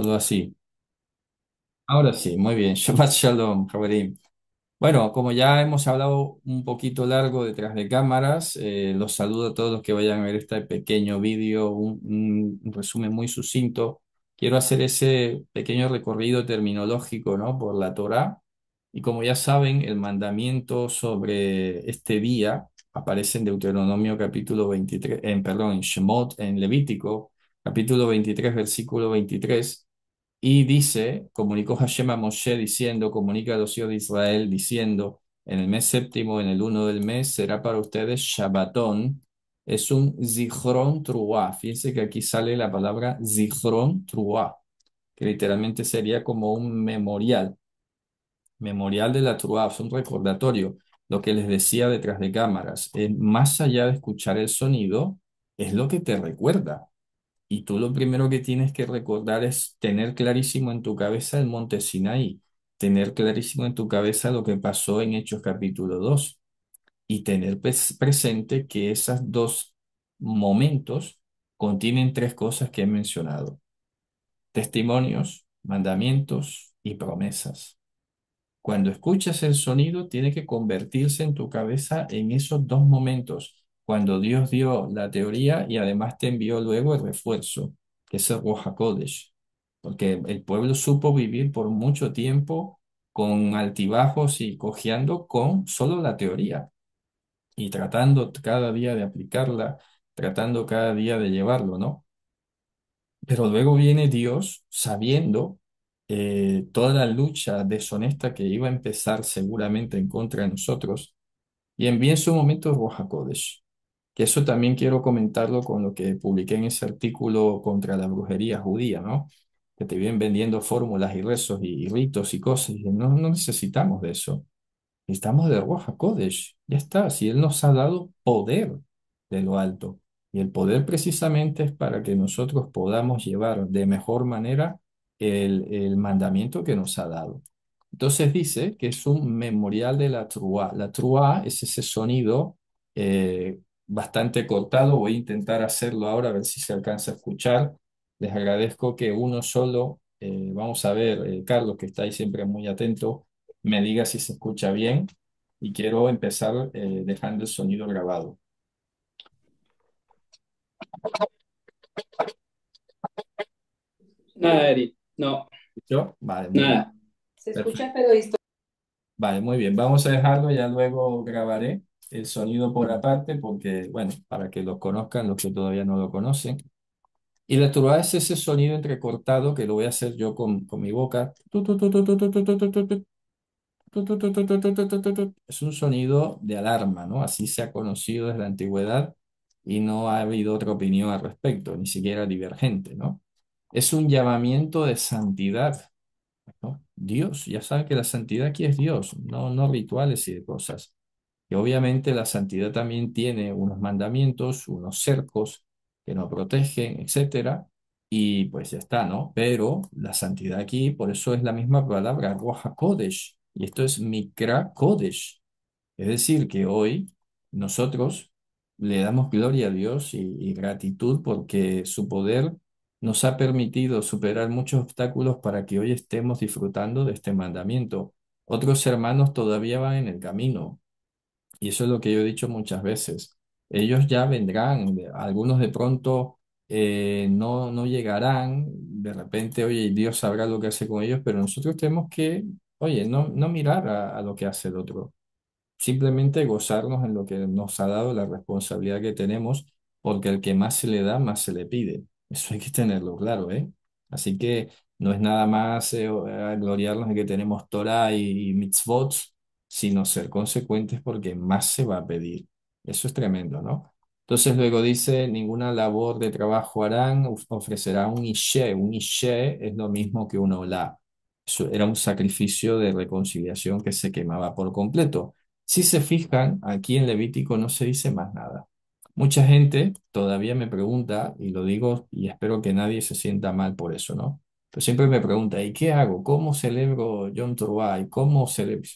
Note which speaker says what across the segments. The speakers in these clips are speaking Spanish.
Speaker 1: Todo así. Ahora sí, muy bien. Shabbat Shalom, Bueno, como ya hemos hablado un poquito largo detrás de cámaras, eh, los saludo a todos los que vayan a ver este pequeño vídeo, un, resumen muy sucinto. Quiero hacer ese pequeño recorrido terminológico, ¿no? Por la Torá. Y como ya saben, el mandamiento sobre este día aparece en Deuteronomio capítulo 23, en, perdón, en Shemot, en Levítico, capítulo 23, versículo 23 y dice, comunicó Hashem a Moshe diciendo, comunica a los hijos de Israel diciendo, en el mes séptimo, en el uno del mes, será para ustedes Shabbatón. Es un Zichron Truah. Fíjense que aquí sale la palabra Zichron Truah, que literalmente sería como un memorial. Memorial de la Truah, es un recordatorio. Lo que les decía detrás de cámaras, eh, más allá de escuchar el sonido, es lo que te recuerda. Y tú lo primero que tienes que recordar es tener clarísimo en tu cabeza el monte Sinaí, tener clarísimo en tu cabeza lo que pasó en Hechos capítulo 2 y tener presente que esos dos momentos contienen tres cosas que he mencionado. Testimonios, mandamientos y promesas. Cuando escuchas el sonido, tiene que convertirse en tu cabeza en esos dos momentos cuando Dios dio la teoría y además te envió luego el refuerzo, que es el Roja porque el pueblo supo vivir por mucho tiempo con altibajos y cojeando con solo la teoría y tratando cada día de aplicarla, tratando cada día de llevarlo, ¿no? Pero luego viene Dios sabiendo eh, toda la lucha deshonesta que iba a empezar seguramente en contra de nosotros y envía en su momento Roja y eso también quiero comentarlo con lo que publiqué en ese artículo contra la brujería judía, ¿no? Que te vienen vendiendo fórmulas y rezos y, ritos y cosas, no, necesitamos de eso. Necesitamos de Roja Kodesh, ya está, si Él nos ha dado poder de lo alto. Y el poder precisamente es para que nosotros podamos llevar de mejor manera el, mandamiento que nos ha dado. Entonces dice que es un memorial de la trua. La trua es ese sonido eh, bastante cortado, voy a intentar hacerlo ahora a ver si se alcanza a escuchar. Les agradezco que uno solo, eh, vamos a ver, eh, Carlos, que está ahí siempre muy atento, me diga si se escucha bien y quiero empezar eh, dejando el sonido grabado. Nada, no. ¿Yo? Vale, Nada. Se escucha, pero Vale, muy bien, vamos a dejarlo, ya luego grabaré el sonido por aparte, porque, bueno, para que los conozcan los que todavía no lo conocen. Y la turba es ese sonido entrecortado que lo voy a hacer yo con, con mi boca. Es un sonido de alarma, ¿no? Así se ha conocido desde la antigüedad y no ha habido otra opinión al respecto, ni siquiera divergente, ¿no? Es un llamamiento de santidad, ¿no? Dios, ya saben que la santidad aquí es Dios, no, no rituales y de cosas. Y obviamente la santidad también tiene unos mandamientos, unos cercos que nos protegen, etc. y pues ya está, ¿no? Pero la santidad aquí, por eso es la misma palabra, Roja Kodesh, y esto es Mikra Kodesh. Es decir, que hoy nosotros le damos gloria a Dios y, gratitud porque su poder nos ha permitido superar muchos obstáculos para que hoy estemos disfrutando de este mandamiento. Otros hermanos todavía van en el camino, y eso es lo que yo he dicho muchas veces. Ellos ya vendrán, algunos de pronto eh, no, no llegarán, de repente, oye, Dios sabrá lo que hace con ellos, pero nosotros tenemos que, oye, no, no mirar a, lo que hace el otro, simplemente gozarnos en lo que nos ha dado la responsabilidad que tenemos, porque el que más se le da, más se le pide. Eso hay que tenerlo claro, ¿eh? Así que no es nada más eh, eh, gloriarnos de que tenemos Torah y mitzvot sino ser consecuentes porque más se va a pedir. Eso es tremendo, ¿no? Entonces luego dice, ninguna labor de trabajo harán, ofrecerá un ishe. Un ishe es lo mismo que un olá. Era un sacrificio de reconciliación que se quemaba por completo. Si se fijan, aquí en Levítico no se dice más nada. Mucha gente todavía me pregunta, y lo digo, y espero que nadie se sienta mal por eso, ¿no? Pero siempre me pregunta, ¿y qué hago? ¿Cómo celebro John Teruah? cómo celebro?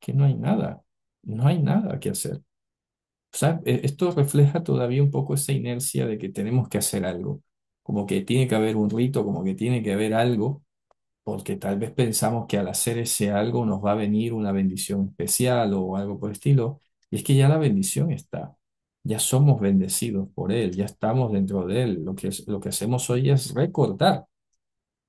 Speaker 1: que no hay nada, no hay nada que hacer. O sea, e, esto refleja todavía un poco esa inercia de que tenemos que hacer algo, como que tiene que haber un rito, como que tiene que haber algo, porque tal vez pensamos que al hacer ese algo nos va a venir una bendición especial o algo por el estilo, y es que ya la bendición está, ya somos bendecidos por Él, ya estamos dentro de Él, lo que, lo que hacemos hoy es recordar,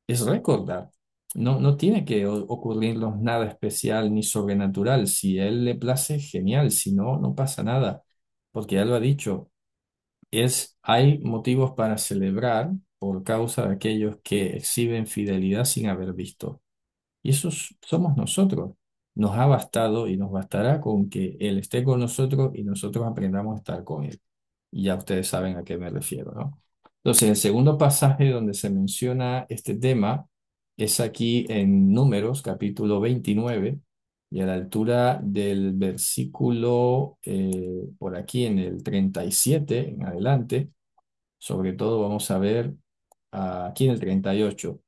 Speaker 1: es recordar no, tiene que ocurrirnos nada especial ni sobrenatural. Si a él le place, genial. Si no, no pasa nada. Porque ya lo ha dicho, es, hay motivos para celebrar por causa de aquellos que exhiben fidelidad sin haber visto. Y esos somos nosotros. Nos ha bastado y nos bastará con que Él esté con nosotros y nosotros aprendamos a estar con Él. Y ya ustedes saben a qué me refiero, Entonces, el segundo pasaje donde se menciona este tema es aquí en Números, capítulo 29, y a la altura del versículo, eh, por aquí en el 37 en adelante, sobre todo vamos a ver aquí en el 38,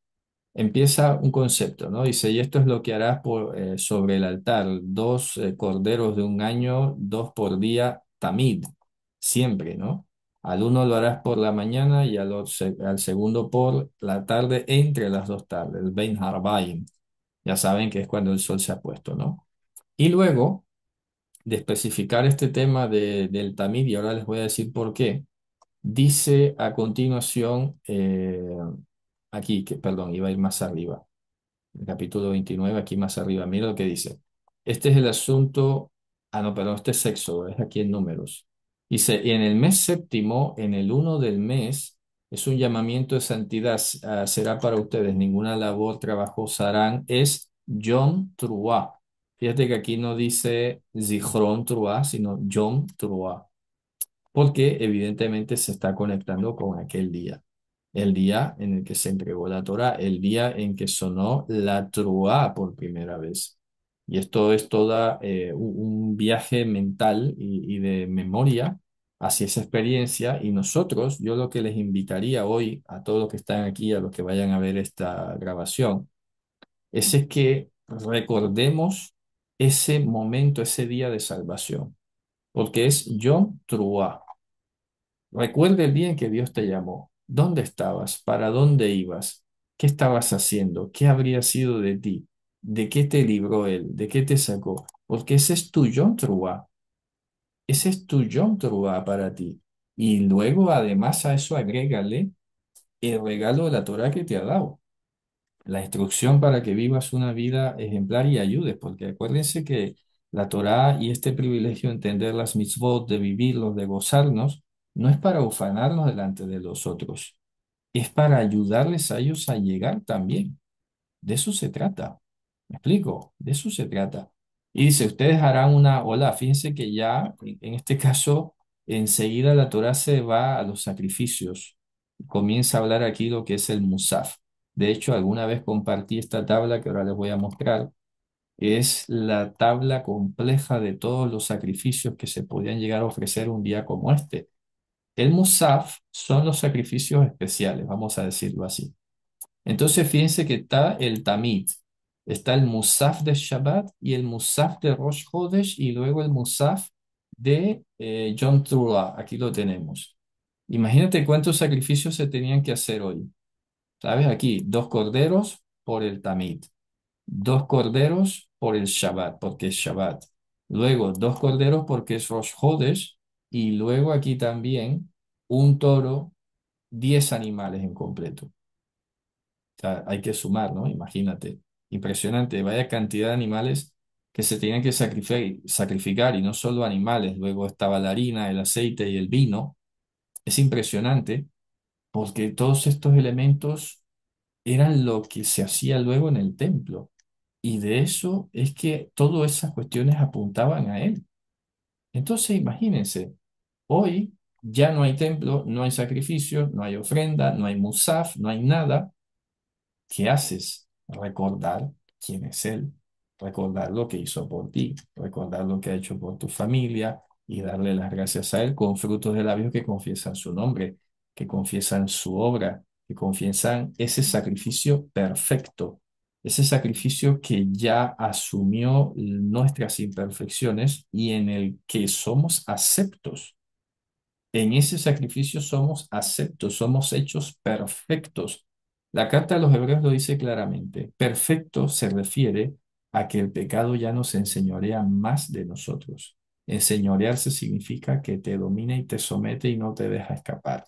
Speaker 1: empieza un concepto, ¿no? Dice, y esto es lo que harás por, eh, sobre el altar, dos eh, corderos de un año, dos por día, tamid, siempre, ¿no? Al uno lo harás por la mañana y al, segundo por la tarde, entre las dos tardes, el Bein Harbaim. Ya saben que es cuando el sol se ha puesto, ¿no? Y luego de especificar este tema del Tamir, y ahora les voy a decir por qué, dice a continuación, eh, aquí, perdón, iba a ir más arriba, el capítulo 29, aquí más arriba, mira lo que dice. Este es el asunto, ah, no, perdón, este es sexo, es aquí en números. Dice, y en el mes séptimo, en el uno del mes, es un llamamiento de santidad, ah, será para ustedes, ninguna labor trabajo, harán, es John Truá. Fíjate que aquí no dice Zichron Truá, sino John Truá, porque evidentemente se está conectando con aquel día, el día en el que se entregó la Torah, el día en que sonó la Truá por primera vez. Y esto es todo eh, un viaje mental y de memoria hacia esa experiencia y nosotros, yo lo que les invitaría hoy a todos los que están aquí, a los que vayan a ver esta grabación, es, que recordemos ese momento, ese día de salvación, porque es John Truah. Recuerda el día en que Dios te llamó. ¿Dónde estabas? ¿Para dónde ibas? ¿Qué estabas haciendo? ¿Qué habría sido de ti? ¿De qué te libró Él? ¿De qué te sacó? Porque ese es tu John Truah. Ese es tu Yom para ti. Y luego, además, a eso agrégale el regalo de la Torah que te ha dado. La instrucción para que vivas una vida ejemplar y ayudes, porque acuérdense que la Torah y este privilegio de entender las mitzvot, de vivirlos, de gozarnos, no es para ufanarnos delante de los otros, es para ayudarles a ellos a llegar también. De eso se trata. ¿Me explico? De eso se trata. Y dice, ustedes harán una ola. Fíjense que ya, en este caso, enseguida la Torah se va a los sacrificios. Comienza a hablar aquí lo que es el musaf. De hecho, alguna vez compartí esta tabla que ahora les voy a mostrar. Es la tabla compleja de todos los sacrificios que se podían llegar a ofrecer un día como este. El musaf son los sacrificios especiales, vamos a decirlo así. Entonces, fíjense que está el tamid, Está el Musaf de Shabbat y el Musaf de Rosh Chodesh y luego el Musaf de John eh, Aquí lo tenemos. Imagínate cuántos sacrificios se tenían que hacer hoy. ¿Sabes? Aquí, dos corderos por el Tamid. Dos corderos por el Shabbat, porque es Shabbat. Luego, dos corderos porque es Rosh Chodesh. Y luego aquí también un toro, diez animales en completo. hay que sumar, ¿no? Imagínate. Impresionante, vaya cantidad de animales que se tenían que sacrificar, y no solo animales, luego estaba la harina, el aceite y el vino. Es impresionante porque todos estos elementos eran lo que se hacía luego en el templo. Y de eso es que todas esas cuestiones apuntaban a él. Entonces, imagínense, hoy ya no hay templo, no hay sacrificio, no hay ofrenda, no hay musaf, no hay nada. ¿Qué haces? recordar quién es Él, recordar lo que hizo por ti, recordar lo que ha hecho por tu familia y darle las gracias a Él con frutos de labios que confiesan su nombre, que confiesan su obra, que confiesan ese sacrificio perfecto, ese sacrificio que ya asumió nuestras imperfecciones y en el que somos aceptos. En ese sacrificio somos aceptos, somos hechos perfectos la carta a los hebreos lo dice claramente. Perfecto se refiere a que el pecado ya no se enseñorea más de nosotros. Enseñorearse significa que te domina y te somete y no te deja escapar.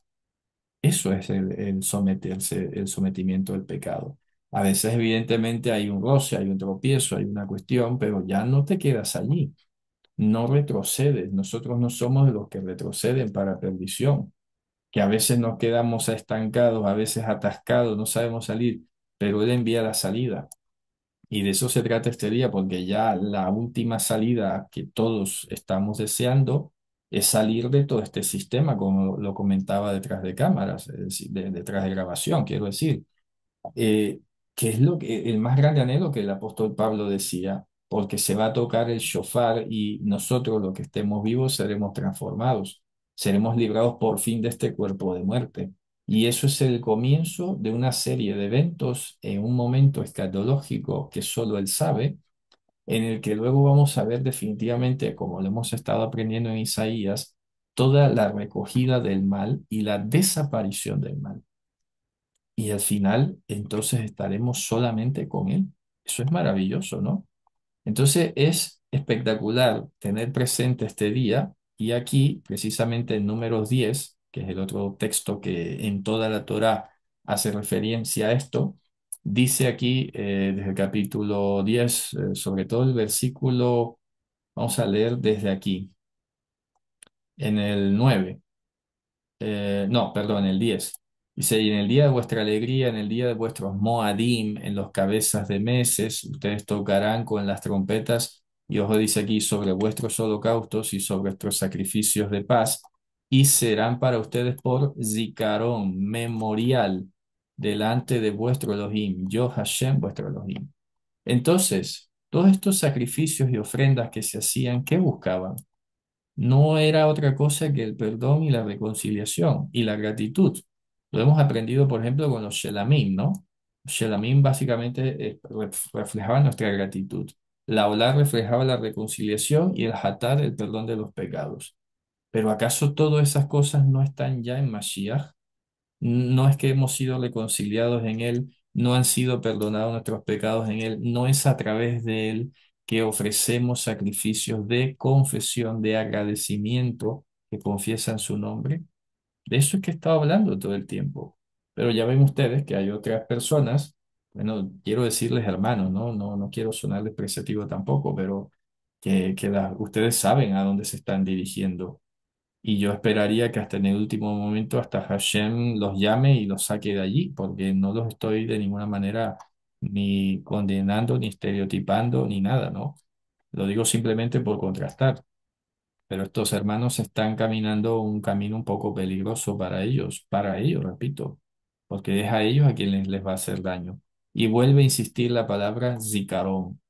Speaker 1: Eso es el, someterse, el sometimiento del pecado. A veces, evidentemente, hay un roce, hay un tropiezo, hay una cuestión, pero ya no te quedas allí. No retrocedes. Nosotros no somos de los que retroceden para perdición que a veces nos quedamos estancados, a veces atascados, no sabemos salir, pero Él envía la salida. Y de eso se trata este día, porque ya la última salida que todos estamos deseando es salir de todo este sistema, como lo comentaba detrás de cámaras, detrás de grabación, quiero decir, eh, qué es lo que, el más grande anhelo que el apóstol Pablo decía, porque se va a tocar el shofar y nosotros, los que estemos vivos, seremos transformados seremos librados por fin de este cuerpo de muerte. Y eso es el comienzo de una serie de eventos en un momento escatológico que solo Él sabe, en el que luego vamos a ver definitivamente, como lo hemos estado aprendiendo en Isaías, toda la recogida del mal y la desaparición del mal. Y al final, entonces estaremos solamente con Él. Eso es maravilloso, ¿no? Entonces es espectacular tener presente este día y aquí, precisamente en números 10, que es el otro texto que en toda la Torah hace referencia a esto, dice aquí eh, desde el capítulo 10, eh, sobre todo el versículo, vamos a leer desde aquí, en el 9, eh, no, perdón, en el 10. Dice, y en el día de vuestra alegría, en el día de vuestros moadim, en los cabezas de meses, ustedes tocarán con las trompetas y ojo dice aquí, sobre vuestros holocaustos y sobre vuestros sacrificios de paz, y serán para ustedes por zicarón, memorial, delante de vuestro Elohim, yo Hashem, vuestro Elohim. Entonces, todos estos sacrificios y ofrendas que se hacían, ¿qué buscaban? No era otra cosa que el perdón y la reconciliación y la gratitud. Lo hemos aprendido, por ejemplo, con los Shelamim, ¿no? Shelamim básicamente eh, reflejaban nuestra gratitud. La ola reflejaba la reconciliación y el hatar el perdón de los pecados. Pero ¿acaso todas esas cosas no están ya en Mashiach? No es que hemos sido reconciliados en Él, no han sido perdonados nuestros pecados en Él, no es a través de Él que ofrecemos sacrificios de confesión, de agradecimiento, que confiesan su nombre. De eso es que he estado hablando todo el tiempo. Pero ya ven ustedes que hay otras personas bueno, quiero decirles hermanos, ¿no? No, no quiero sonar depreciativo tampoco, pero que, que ustedes saben a dónde se están dirigiendo. Y yo esperaría que hasta en el último momento, hasta Hashem los llame y los saque de allí, porque no los estoy de ninguna manera ni condenando, ni estereotipando, ni nada, ¿no? Lo digo simplemente por contrastar. Pero estos hermanos están caminando un camino un poco peligroso para ellos, para ellos, repito, porque es a ellos a quienes les va a hacer daño. Y vuelve a insistir la palabra Zicarón.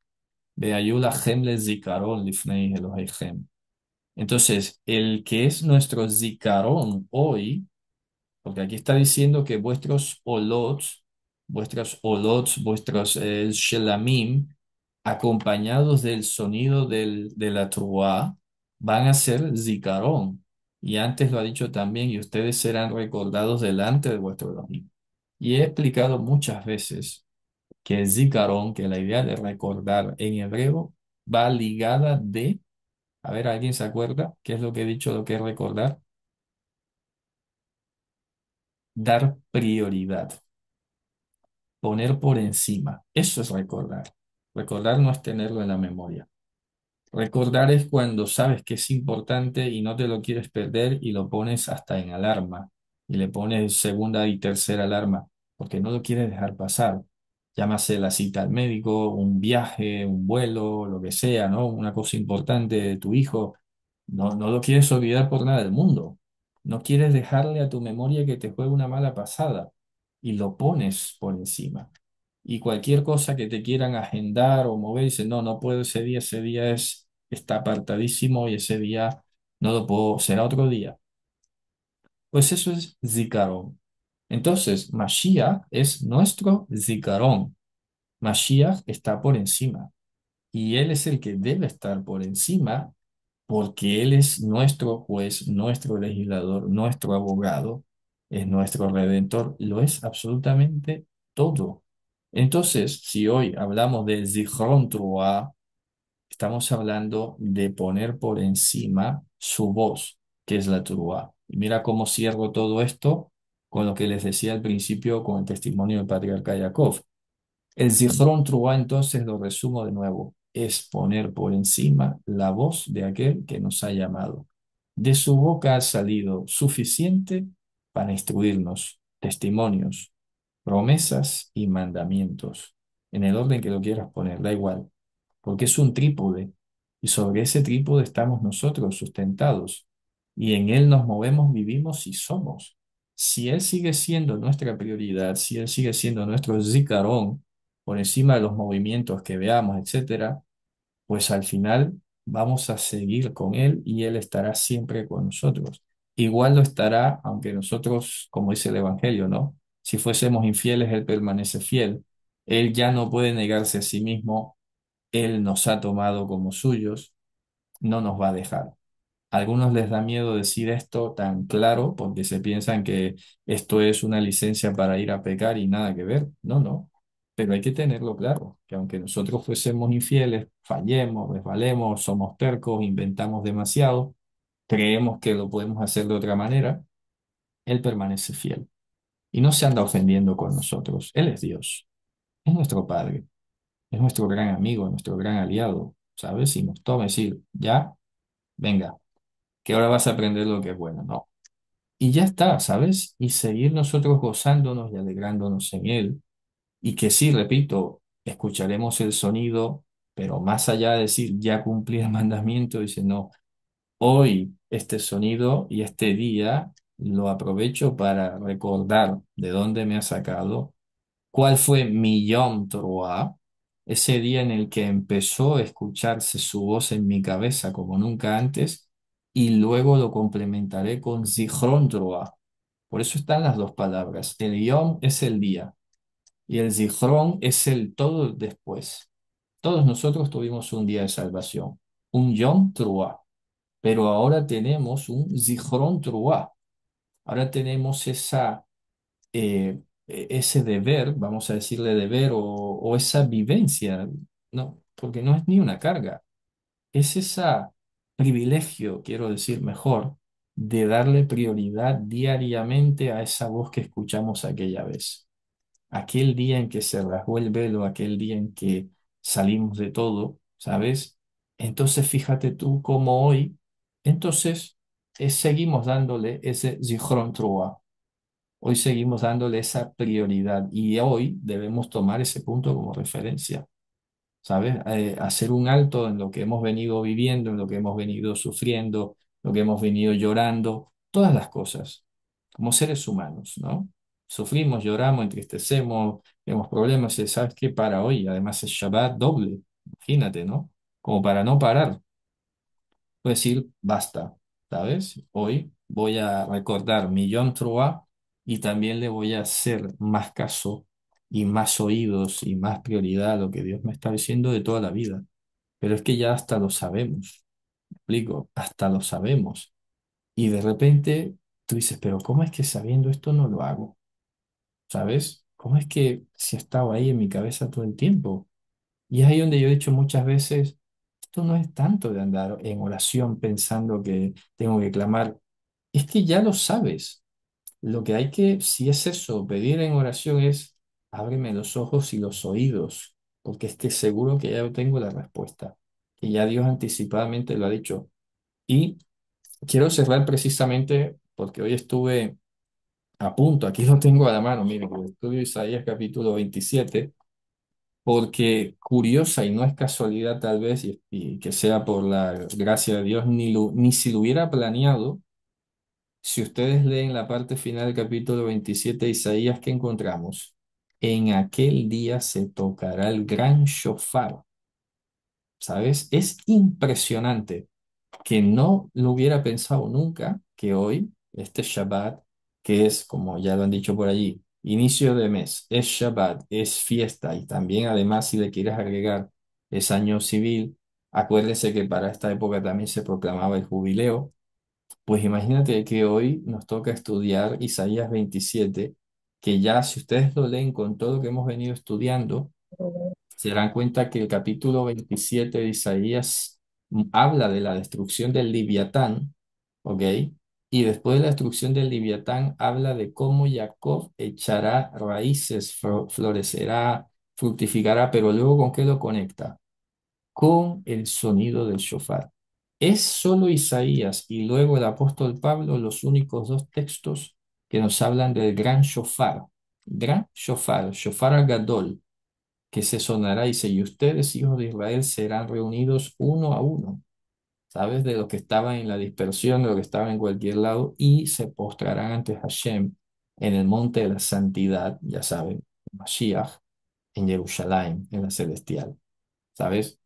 Speaker 1: Entonces, el que es nuestro Zicarón hoy, porque aquí está diciendo que vuestros olots, vuestros olots, vuestros el eh, shelamim, acompañados del sonido del, de la trua van a ser zicarón. Y antes lo ha dicho también, y ustedes serán recordados delante de vuestro Elohim. Y he explicado muchas veces que es Zikaron, que la idea de recordar en hebreo va ligada de, a ver, ¿alguien se acuerda qué es lo que he dicho, lo que es recordar? Dar prioridad, poner por encima, eso es recordar. Recordar no es tenerlo en la memoria. Recordar es cuando sabes que es importante y no te lo quieres perder y lo pones hasta en alarma y le pones segunda y tercera alarma porque no lo quieres dejar pasar llámase la cita al médico, un viaje, un vuelo, lo que sea, ¿no? Una cosa importante de tu hijo. No, no lo quieres olvidar por nada del mundo. No quieres dejarle a tu memoria que te juegue una mala pasada y lo pones por encima. Y cualquier cosa que te quieran agendar o mover, dices, no, no puedo ese día, ese día es, está apartadísimo y ese día no lo puedo, será otro día. Pues eso es Zicaro. Entonces, Mashiach es nuestro Zicarón. Mashiach está por encima. Y Él es el que debe estar por encima porque Él es nuestro juez, nuestro legislador, nuestro abogado, es nuestro redentor, lo es absolutamente todo. Entonces, si hoy hablamos de Zichron truá, estamos hablando de poner por encima su voz, que es la truá. mira cómo cierro todo esto con lo que les decía al principio con el testimonio del patriarca Yakov. El Zichron Truá, entonces lo resumo de nuevo, es poner por encima la voz de aquel que nos ha llamado. De su boca ha salido suficiente para instruirnos, testimonios, promesas y mandamientos, en el orden que lo quieras poner, da igual, porque es un trípode y sobre ese trípode estamos nosotros sustentados y en él nos movemos, vivimos y somos si Él sigue siendo nuestra prioridad, si Él sigue siendo nuestro zicarón por encima de los movimientos que veamos, etcétera, pues al final vamos a seguir con Él y Él estará siempre con nosotros. Igual lo estará, aunque nosotros, como dice el Evangelio, ¿no? Si fuésemos infieles, Él permanece fiel. Él ya no puede negarse a sí mismo. Él nos ha tomado como suyos. No nos va a dejar algunos les da miedo decir esto tan claro porque se piensan que esto es una licencia para ir a pecar y nada que ver. No, no. Pero hay que tenerlo claro, que aunque nosotros fuésemos infieles, fallemos, resbalemos, somos tercos, inventamos demasiado, creemos que lo podemos hacer de otra manera, Él permanece fiel. Y no se anda ofendiendo con nosotros. Él es Dios. Es nuestro Padre. Es nuestro gran amigo, nuestro gran aliado. ¿Sabes? Y nos toma decir, ya, venga, que ahora vas a aprender lo que es bueno, no. Y ya está, ¿sabes? Y seguir nosotros gozándonos y alegrándonos en Él. Y que sí, repito, escucharemos el sonido, pero más allá de decir, ya cumplí el mandamiento, dice, no, hoy este sonido y este día lo aprovecho para recordar de dónde me ha sacado, cuál fue mi Yom ese día en el que empezó a escucharse su voz en mi cabeza como nunca antes, y luego lo complementaré con Zichron trua. Por eso están las dos palabras. El Yom es el día y el Zichron es el todo después. Todos nosotros tuvimos un día de salvación, un Yom Truah. pero ahora tenemos un Zichron Truah. Ahora tenemos esa, eh, e-, ese deber, vamos a decirle deber, o, o esa vivencia, no, porque no es ni una carga, es esa privilegio, quiero decir mejor, de darle prioridad diariamente a esa voz que escuchamos aquella vez. Aquel día en que se rasgó el velo, aquel día en que salimos de todo, ¿sabes? Entonces fíjate tú cómo hoy, entonces eh, seguimos dándole ese zichron troa. Hoy seguimos dándole esa prioridad y hoy debemos tomar ese punto como referencia. ¿sabes? Eh, hacer un alto en lo que hemos venido viviendo, en lo que hemos venido sufriendo, lo que hemos venido llorando, todas las cosas, como seres humanos, ¿no? Sufrimos, lloramos, entristecemos, tenemos problemas, y eh, sabes que para hoy, además es Shabbat doble, imagínate, ¿no? Como para no parar. Puedes decir, basta, ¿sabes? Hoy voy a recordar mi Yom y también le voy a hacer más caso y más oídos y más prioridad a lo que Dios me está diciendo de toda la vida. Pero es que ya hasta lo sabemos, ¿me explico, hasta lo sabemos. Y de repente tú dices, pero ¿cómo es que sabiendo esto no lo hago? ¿Sabes? ¿Cómo es que si ha estado ahí en mi cabeza todo el tiempo? Y es ahí donde yo he dicho muchas veces, esto no es tanto de andar en oración pensando que tengo que clamar, es que ya lo sabes. Lo que hay que, si es eso, pedir en oración es ábreme los ojos y los oídos, porque esté seguro que ya tengo la respuesta, que ya Dios anticipadamente lo ha dicho. Y quiero cerrar precisamente porque hoy estuve a punto, aquí lo tengo a la mano, miren, estudio Isaías capítulo 27, porque curiosa y no es casualidad tal vez, y, que sea por la gracia de Dios, ni, ni si lo hubiera planeado, si ustedes leen la parte final del capítulo 27 de Isaías, ¿qué encontramos? en aquel día se tocará el gran shofar. ¿Sabes? Es impresionante que no lo hubiera pensado nunca que hoy, este Shabbat, que es, como ya lo han dicho por allí, inicio de mes, es Shabbat, es fiesta y también además si le quieres agregar es año civil, acuérdense que para esta época también se proclamaba el jubileo, pues imagínate que hoy nos toca estudiar Isaías 27 que ya si ustedes lo leen con todo lo que hemos venido estudiando, se darán cuenta que el capítulo 27 de Isaías habla de la destrucción del Liviatán, ¿ok? Y después de la destrucción del Liviatán habla de cómo Jacob echará raíces, florecerá, fructificará, pero luego con qué lo conecta? Con el sonido del shofar. Es solo Isaías y luego el apóstol Pablo los únicos dos textos que nos hablan del gran shofar, gran shofar, shofar al-gadol, que se sonará y dice, y ustedes, hijos de Israel, serán reunidos uno a uno, ¿sabes? De los que estaban en la dispersión, de los que estaban en cualquier lado, y se postrarán ante Hashem en el monte de la santidad, ya saben, Mashiach, en Jerusalén, en la celestial, ¿sabes?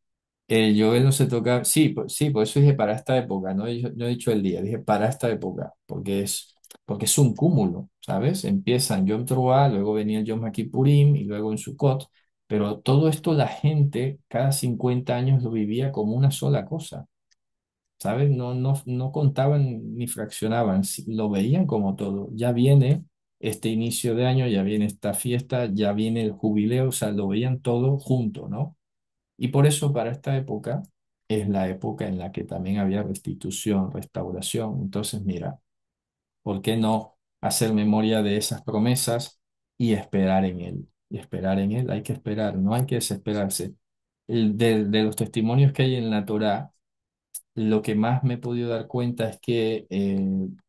Speaker 1: El eh, Joel no se toca, sí, pues, sí, por eso dije para esta época, no, no he dicho el día, dije para esta época, porque es porque es un cúmulo, ¿sabes? Empiezan en Yom luego venía el Yom Purim y luego en Sukkot, pero todo esto la gente cada 50 años lo vivía como una sola cosa, ¿sabes? No, no, no contaban ni fraccionaban, lo veían como todo. Ya viene este inicio de año, ya viene esta fiesta, ya viene el jubileo, o sea, lo veían todo junto, ¿no? Y por eso para esta época es la época en la que también había restitución, restauración. Entonces, mira, ¿Por qué no hacer memoria de esas promesas y esperar en Él? Y esperar en Él, hay que esperar, no hay que desesperarse. De, de los testimonios que hay en la Torá, lo que más me he podido dar cuenta es que eh,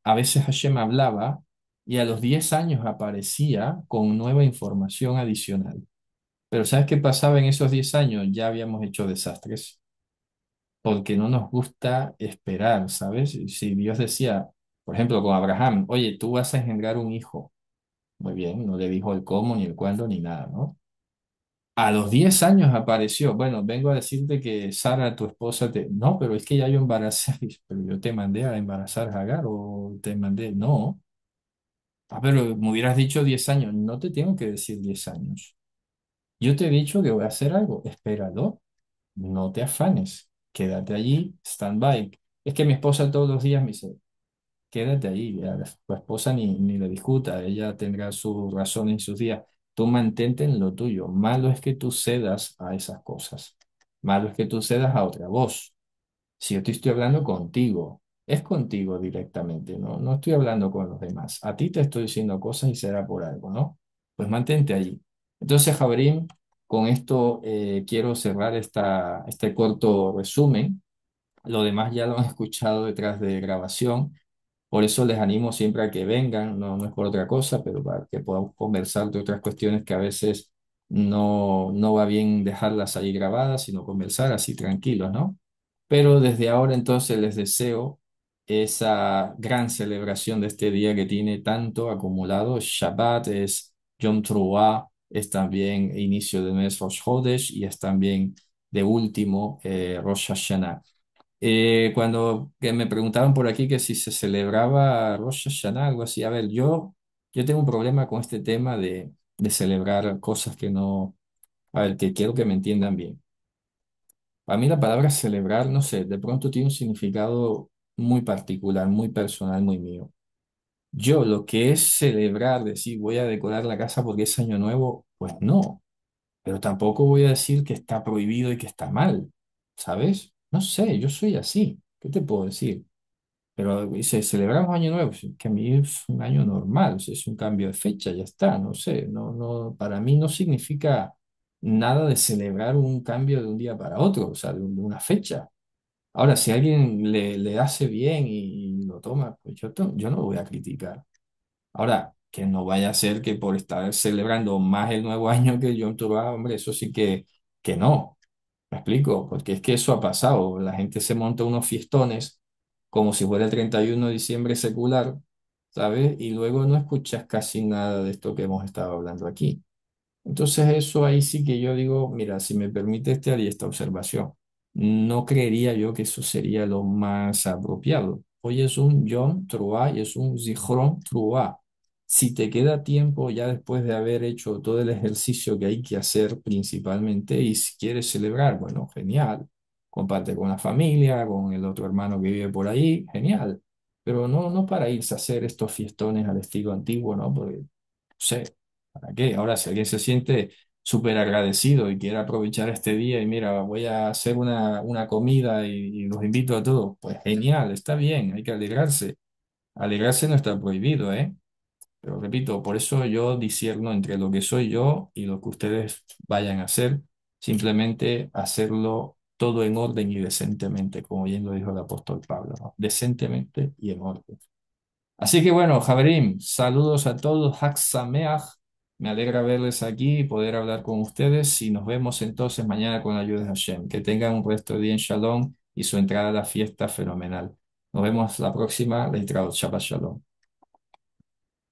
Speaker 1: a veces Hashem hablaba y a los 10 años aparecía con nueva información adicional. Pero ¿sabes qué pasaba en esos 10 años? Ya habíamos hecho desastres, porque no nos gusta esperar, ¿sabes? Si Dios decía, por ejemplo, con Abraham, oye, tú vas a engendrar un hijo. Muy bien, no le dijo el cómo, ni el cuándo, ni nada, ¿no? A los 10 años apareció, bueno, vengo a decirte que Sara, tu esposa, te... No, pero es que ya yo embarazé. pero yo te mandé a embarazar a o te mandé, no. Ah, pero me hubieras dicho 10 años, no te tengo que decir 10 años. Yo te he dicho que voy a hacer algo, espéralo, no te afanes, quédate allí, stand by. Es que mi esposa todos los días me dice, quédate ahí, tu esposa ni, ni le discuta, ella tendrá su razón en sus días, tú mantente en lo tuyo, malo es que tú cedas a esas cosas, malo es que tú cedas a otra voz. Si yo te estoy hablando contigo, es contigo directamente, no, no estoy hablando con los demás, a ti te estoy diciendo cosas y será por algo, ¿no? Pues mantente allí. Entonces, Jabrín, con esto eh, quiero cerrar esta, este corto resumen. Lo demás ya lo han escuchado detrás de grabación. Por eso les animo siempre a que vengan, no, no es por otra cosa, pero para que podamos conversar de otras cuestiones que a veces no, no va bien dejarlas ahí grabadas, sino conversar así tranquilos, ¿no? Pero desde ahora entonces les deseo esa gran celebración de este día que tiene tanto acumulado. Shabbat es Yom Teruah, es también inicio de mes Rosh Hodesh y es también de último eh, Rosh Hashanah. Eh, cuando que me preguntaban por aquí que si se celebraba Rosh Hashanah, algo así, a ver, yo, yo tengo un problema con este tema de, de celebrar cosas que no, a ver, que quiero que me entiendan bien. Para mí la palabra celebrar, no sé, de pronto tiene un significado muy particular, muy personal, muy mío. Yo lo que es celebrar, decir voy a decorar la casa porque es año nuevo, pues no, pero tampoco voy a decir que está prohibido y que está mal, ¿sabes? No sé, yo soy así. ¿Qué te puedo decir? Pero dice, celebramos Año Nuevo, que a mí es un año normal, es un cambio de fecha, ya está, no sé, no, no, para mí no significa nada de celebrar un cambio de un día para otro, o sea, de, una fecha. Ahora, si a alguien le, le hace bien y, lo toma, pues yo, yo no lo voy a criticar. Ahora, que no vaya a ser que por estar celebrando más el nuevo año que John Turba, hombre, eso sí que, que no. ¿Me explico? Porque es que eso ha pasado. La gente se monta unos fiestones como si fuera el 31 de diciembre secular, ¿sabes? Y luego no escuchas casi nada de esto que hemos estado hablando aquí. Entonces eso ahí sí que yo digo, mira, si me permite este esta observación, no creería yo que eso sería lo más apropiado. Hoy es un Yom Truá y es un Zichron Truá. Si te queda tiempo ya después de haber hecho todo el ejercicio que hay que hacer principalmente y si quieres celebrar, bueno, genial, comparte con la familia, con el otro hermano que vive por ahí, genial, pero no, no para irse a hacer estos fiestones al estilo antiguo, ¿no? Porque, no sé, ¿para qué? Ahora, si alguien se siente súper agradecido y quiere aprovechar este día y mira, voy a hacer una, una comida y, los invito a todos, pues genial, está bien, hay que alegrarse. Alegrarse no está prohibido, ¿eh? Pero repito, por eso yo disierno entre lo que soy yo y lo que ustedes vayan a hacer, simplemente hacerlo todo en orden y decentemente, como bien lo dijo el apóstol Pablo, decentemente y en orden. Así que bueno, Jaberim, saludos a todos, me alegra verles aquí y poder hablar con ustedes y nos vemos entonces mañana con la ayuda de Hashem. Que tengan un resto de día en Shalom y su entrada a la fiesta fenomenal. Nos vemos la próxima, Leitraot, Shabbat Shalom.